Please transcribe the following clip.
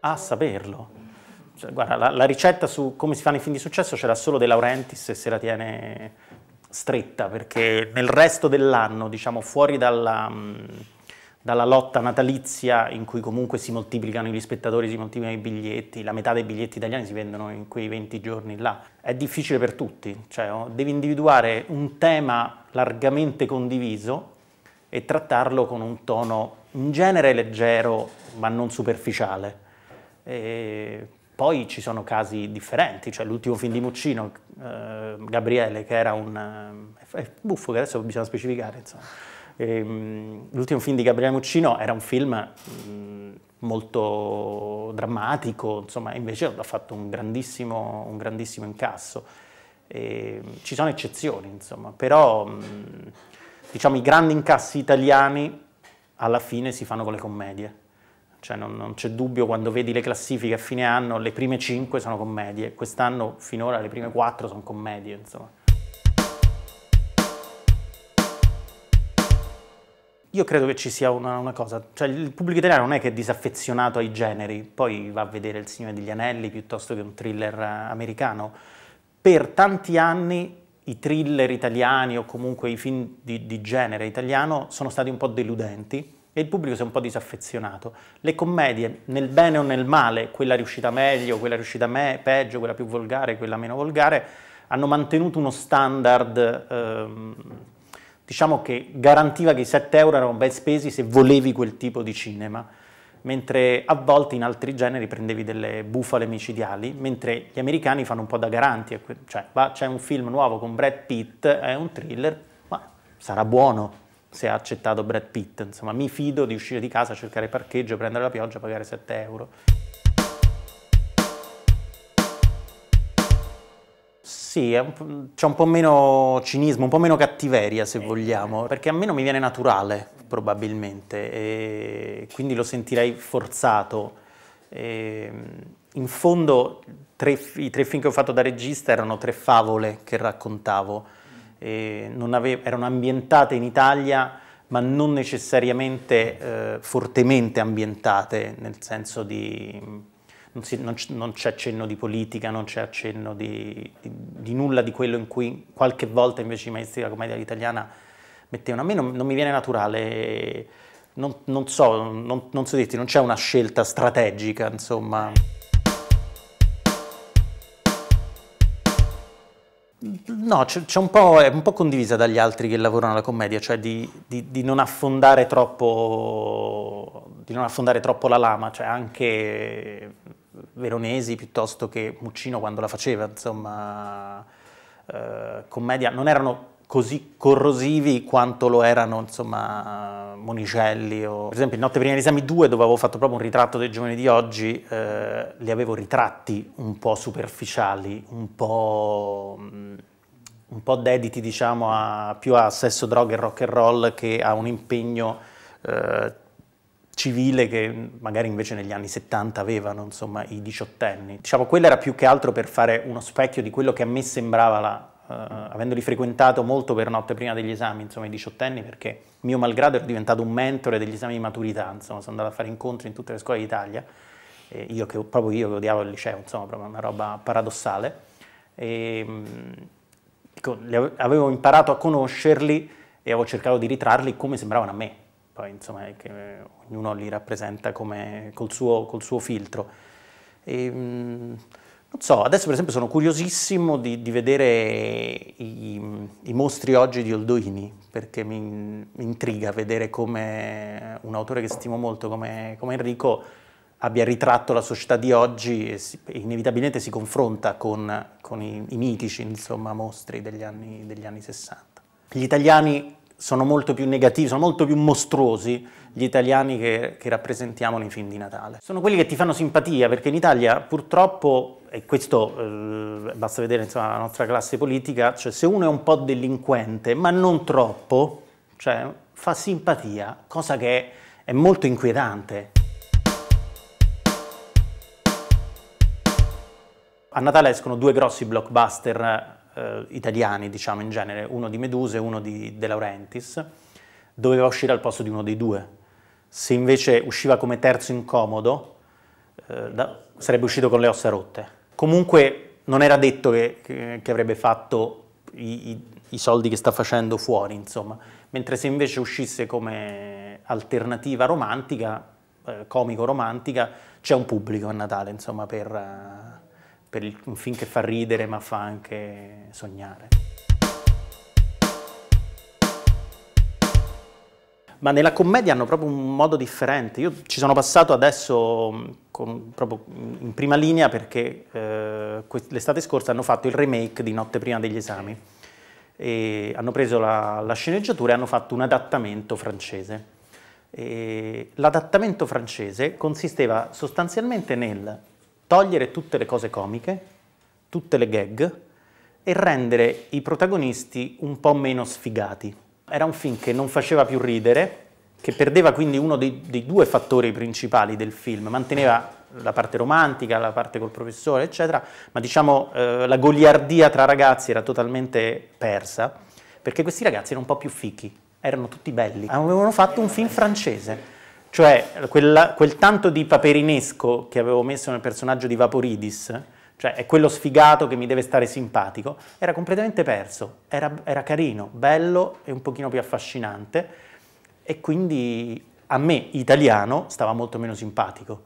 a saperlo. Cioè, guarda, la, la, ricetta su come si fanno i film di successo c'era solo De Laurentiis e se la tiene stretta, perché nel resto dell'anno, diciamo, fuori dalla, dalla lotta natalizia in cui comunque si moltiplicano gli spettatori, si moltiplicano i biglietti, la metà dei biglietti italiani si vendono in quei 20 giorni là, è difficile per tutti, cioè oh, devi individuare un tema largamente condiviso e trattarlo con un tono in genere leggero ma non superficiale e poi ci sono casi differenti, cioè l'ultimo film di Muccino, eh, Gabriele, che era un... Eh, è buffo che adesso bisogna specificare, insomma. Ehm, l'ultimo film di Gabriele Muccino era un film mm, molto drammatico, insomma, invece ha fatto un grandissimo, un grandissimo incasso. E ehm, ci sono eccezioni, insomma, però mm, diciamo, i grandi incassi italiani alla fine si fanno con le commedie cioè non, non c'è dubbio quando vedi le classifiche a fine anno, le prime 5 sono commedie, quest'anno finora le prime 4 sono commedie, insomma. Io credo che ci sia una, una, cosa, cioè il pubblico italiano non è che è disaffezionato ai generi, poi va a vedere Il Signore degli Anelli piuttosto che un thriller eh, americano. Per tanti anni i thriller italiani o comunque i film di, di genere italiano sono stati un po' deludenti, e il pubblico si è un po' disaffezionato. Le commedie, nel bene o nel male, quella riuscita meglio, quella riuscita me peggio, quella più volgare, quella meno volgare, hanno mantenuto uno standard, ehm, diciamo che garantiva che i 7 euro erano ben spesi se volevi quel tipo di cinema, mentre a volte in altri generi prendevi delle bufale micidiali, mentre gli americani fanno un po' da garanti, ecco, cioè c'è un film nuovo con Brad Pitt, è un thriller, ma sarà buono, se ha accettato Brad Pitt. Insomma, mi fido di uscire di casa, cercare parcheggio, prendere la pioggia, pagare 7 euro. Sì, c'è un po' meno cinismo, un po' meno cattiveria se eh, vogliamo, eh. perché a me non mi viene naturale probabilmente, e quindi lo sentirei forzato. E ehm, in fondo tre, i tre film che ho fatto da regista erano tre favole che raccontavo eh, aveva, erano ambientate in Italia ma non necessariamente eh, fortemente ambientate, nel senso di non, c'è accenno di politica, non c'è accenno di, di, di, nulla di quello in cui qualche volta invece i maestri della commedia italiana mettevano. A me non, non mi viene naturale, non, non so, non, non so dirti, non c'è una scelta strategica, insomma. No, c'è un po', è un po' condivisa dagli altri che lavorano alla commedia, cioè di, di, di, non affondare troppo, di non affondare troppo la lama, cioè anche Veronesi piuttosto che Muccino quando la faceva, insomma, eh, commedia, non erano così corrosivi quanto lo erano insomma, Monicelli. O... Per esempio, in Notte prima degli esami 2, dove avevo fatto proprio un ritratto dei giovani di oggi, eh, li avevo ritratti un po' superficiali, un po', mm, un po dediti diciamo, a, più a sesso, droga e rock and roll che a un impegno eh, civile che magari invece negli anni 70 avevano insomma, i diciottenni. Diciamo, quello era più che altro per fare uno specchio di quello che a me sembrava la eh, avendoli frequentato molto per notte prima degli esami, insomma i diciottenni, perché mio malgrado ero diventato un mentore degli esami di maturità, insomma sono andato a fare incontri in tutte le scuole d'Italia, eh, io che, proprio io che odiavo il liceo, insomma proprio una roba paradossale, e, ecco, avevo imparato a conoscerli e avevo cercato di ritrarli come sembravano a me, poi insomma eh, ognuno li rappresenta come, col, suo, col suo filtro. E, mm, non so, adesso per esempio sono curiosissimo di, di vedere i, i, mostri oggi di Oldoini, perché mi, mi, intriga vedere come un autore che stimo molto come, come Enrico abbia ritratto la società di oggi e si, inevitabilmente si confronta con, con i, i, mitici, insomma, mostri degli anni, degli anni 60. Gli italiani sono molto più negativi, sono molto più mostruosi gli italiani che, che rappresentiamo nei film di Natale. Sono quelli che ti fanno simpatia, perché in Italia purtroppo e questo eh, basta vedere insomma, la nostra classe politica, cioè se uno è un po' delinquente, ma non troppo, cioè, fa simpatia, cosa che è molto inquietante. A Natale escono due grossi blockbuster eh, italiani, diciamo in genere, uno di Medusa e uno di De Laurentiis, doveva uscire al posto di uno dei due. Se invece usciva come terzo incomodo, eh, da, sarebbe uscito con le ossa rotte comunque non era detto che, che, che avrebbe fatto i, i, i, soldi che sta facendo fuori, insomma. Mentre se invece uscisse come alternativa romantica, eh, comico-romantica, c'è un pubblico a Natale, insomma, per, eh, per il, un film che fa ridere ma fa anche sognare. ma nella commedia hanno proprio un modo differente. Io ci sono passato adesso mm, con, proprio in prima linea perché eh, l'estate scorsa hanno fatto il remake di Notte prima degli esami. E hanno preso la, la sceneggiatura e hanno fatto un adattamento francese. L'adattamento francese consisteva sostanzialmente nel togliere tutte le cose comiche, tutte le gag e rendere i protagonisti un po' meno sfigati. Era un film che non faceva più ridere, che perdeva quindi uno dei, dei due fattori principali del film, manteneva la parte romantica, la parte col professore, eccetera, ma diciamo eh, la goliardia tra ragazzi era totalmente persa, perché questi ragazzi erano un po' più fichi, erano tutti belli, avevano fatto un film francese, cioè quella, quel tanto di paperinesco che avevo messo nel personaggio di Vaporidis, cioè è quello sfigato che mi deve stare simpatico, era completamente perso, era, era carino, bello e un pochino più affascinante e quindi a me, italiano, stava molto meno simpatico.